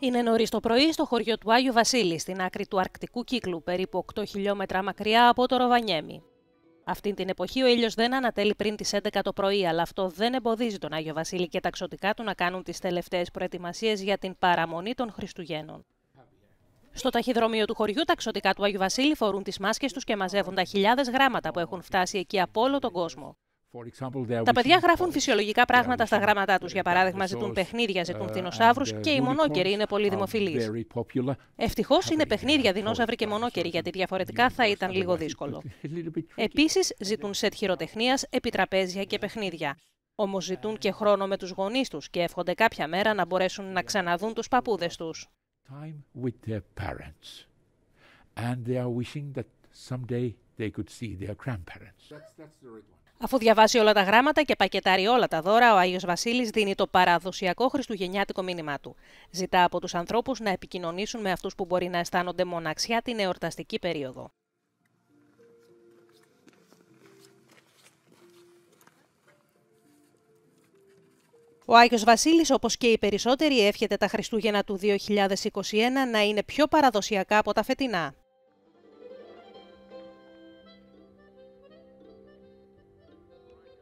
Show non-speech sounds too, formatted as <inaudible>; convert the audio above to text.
Είναι νωρίς το πρωί στο χωριό του Άγιο Βασίλη, στην άκρη του Αρκτικού κύκλου, περίπου 8 χιλιόμετρα μακριά από το Ροβανιέμι. Αυτή την εποχή ο ήλιος δεν ανατέλει πριν τις 11 το πρωί, αλλά αυτό δεν εμποδίζει τον Άγιο Βασίλη και τα ξωτικά του να κάνουν τις τελευταίες προετοιμασίες για την παραμονή των Χριστουγέννων. Στο ταχυδρομείο του χωριού, τα ξωτικά του Άγιο Βασίλη φορούν τις μάσκες τους και μαζεύουν τα χιλιάδες γράμματα που έχουν φτάσει εκεί από όλο τον κόσμο. Τα παιδιά γράφουν φυσιολογικά πράγματα στα γράμματά τους. Για παράδειγμα, ζητούν παιχνίδια, ζητούν uh, δεινοσαύρου και οι μονόκεροι είναι πολύ δημοφιλείς. Ευτυχώς είναι παιχνίδια, δεινόσαυροι και μονόκεροι, γιατί διαφορετικά θα ήταν λίγο δύσκολο. <laughs> Επίσης, ζητούν σετ χειροτεχνίας, επιτραπέζια και παιχνίδια. Όμως ζητούν και χρόνο με τους γονείς τους και εύχονται κάποια μέρα να μπορέσουν να ξαναδούν τους παππούδες τους. Αφού διαβάσει όλα τα γράμματα και πακετάρει όλα τα δώρα, ο Άγιος Βασίλης δίνει το παραδοσιακό χριστουγεννιάτικο μήνυμά του. Ζητά από τους ανθρώπους να επικοινωνήσουν με αυτούς που μπορεί να αισθάνονται μοναξιά την εορταστική περίοδο. Ο Άγιος Βασίλης, όπως και οι περισσότεροι, εύχεται τα Χριστούγεννα του 2021 να είναι πιο παραδοσιακά από τα φετινά.